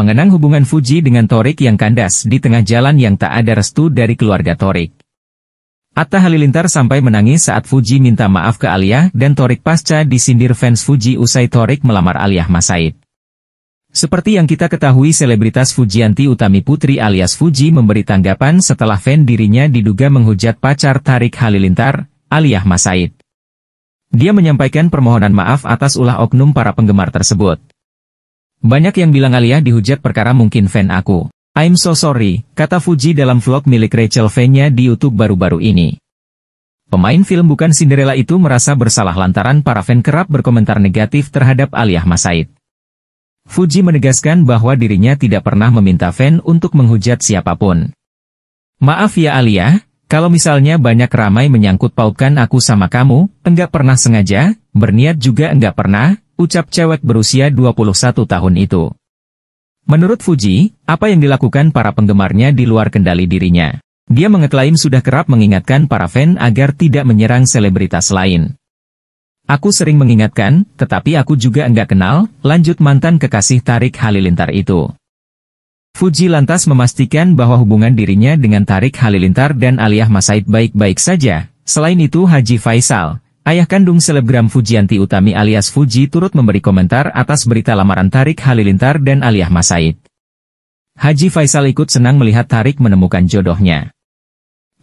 mengenang hubungan Fuji dengan Torik yang kandas di tengah jalan yang tak ada restu dari keluarga Torik. Atta Halilintar sampai menangis saat Fuji minta maaf ke Alia dan Torik pasca disindir fans Fuji usai Torik melamar Alia Masaid. Seperti yang kita ketahui selebritas Fujianti Utami Putri alias Fuji memberi tanggapan setelah fan dirinya diduga menghujat pacar Tarik Halilintar, alias Masaid. Dia menyampaikan permohonan maaf atas ulah oknum para penggemar tersebut. Banyak yang bilang Alia dihujat perkara mungkin fan aku. I'm so sorry, kata Fuji dalam vlog milik Rachel V-nya di YouTube baru-baru ini. Pemain film bukan Cinderella itu merasa bersalah lantaran para fan kerap berkomentar negatif terhadap Aliyah Masaid. Fuji menegaskan bahwa dirinya tidak pernah meminta fan untuk menghujat siapapun. Maaf ya Alia, kalau misalnya banyak ramai menyangkut pautkan aku sama kamu, enggak pernah sengaja, berniat juga enggak pernah, ucap cewek berusia 21 tahun itu. Menurut Fuji, apa yang dilakukan para penggemarnya di luar kendali dirinya. Dia mengeklaim sudah kerap mengingatkan para fan agar tidak menyerang selebritas lain. Aku sering mengingatkan, tetapi aku juga enggak kenal, lanjut mantan kekasih Tarik Halilintar itu. Fuji lantas memastikan bahwa hubungan dirinya dengan Tarik Halilintar dan Aliyah Masaid baik-baik saja. Selain itu Haji Faisal, Ayah kandung selebgram Fujianti Utami alias Fuji turut memberi komentar atas berita lamaran Tarik Halilintar dan Aliyah Masaid. Haji Faisal ikut senang melihat Tarik menemukan jodohnya.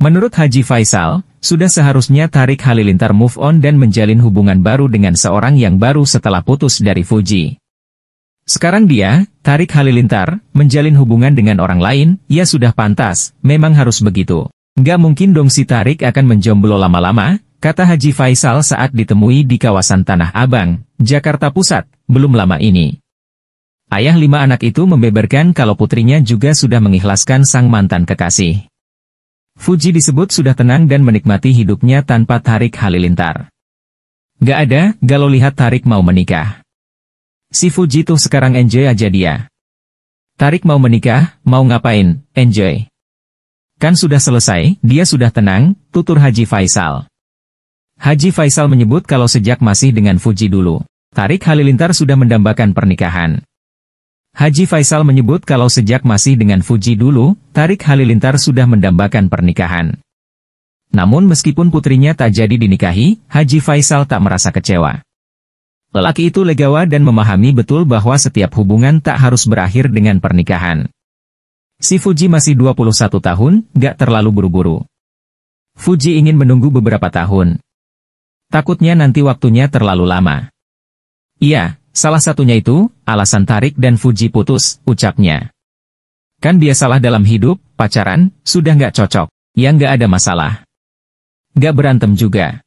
Menurut Haji Faisal, sudah seharusnya Tarik Halilintar move on dan menjalin hubungan baru dengan seorang yang baru setelah putus dari Fuji. Sekarang dia, Tarik Halilintar, menjalin hubungan dengan orang lain, ya sudah pantas, memang harus begitu. Nggak mungkin dong si Tarik akan menjomblo lama-lama, kata Haji Faisal saat ditemui di kawasan Tanah Abang, Jakarta Pusat, belum lama ini. Ayah lima anak itu membeberkan kalau putrinya juga sudah mengikhlaskan sang mantan kekasih. Fuji disebut sudah tenang dan menikmati hidupnya tanpa Tarik Halilintar. Gak ada, galau lihat Tarik mau menikah. Si Fuji tuh sekarang enjoy aja dia. Tarik mau menikah, mau ngapain, enjoy. Kan sudah selesai, dia sudah tenang, tutur Haji Faisal. Haji Faisal menyebut kalau sejak masih dengan Fuji dulu, Tarik Halilintar sudah mendambakan pernikahan. Haji Faisal menyebut kalau sejak masih dengan Fuji dulu, Tarik Halilintar sudah mendambakan pernikahan. Namun meskipun putrinya tak jadi dinikahi, Haji Faisal tak merasa kecewa. Lelaki itu legawa dan memahami betul bahwa setiap hubungan tak harus berakhir dengan pernikahan. Si Fuji masih 21 tahun, gak terlalu buru-buru. Fuji ingin menunggu beberapa tahun, Takutnya nanti waktunya terlalu lama. Iya, salah satunya itu, alasan Tarik dan Fuji putus, ucapnya. Kan biasalah dalam hidup, pacaran, sudah nggak cocok, Yang nggak ada masalah. Nggak berantem juga.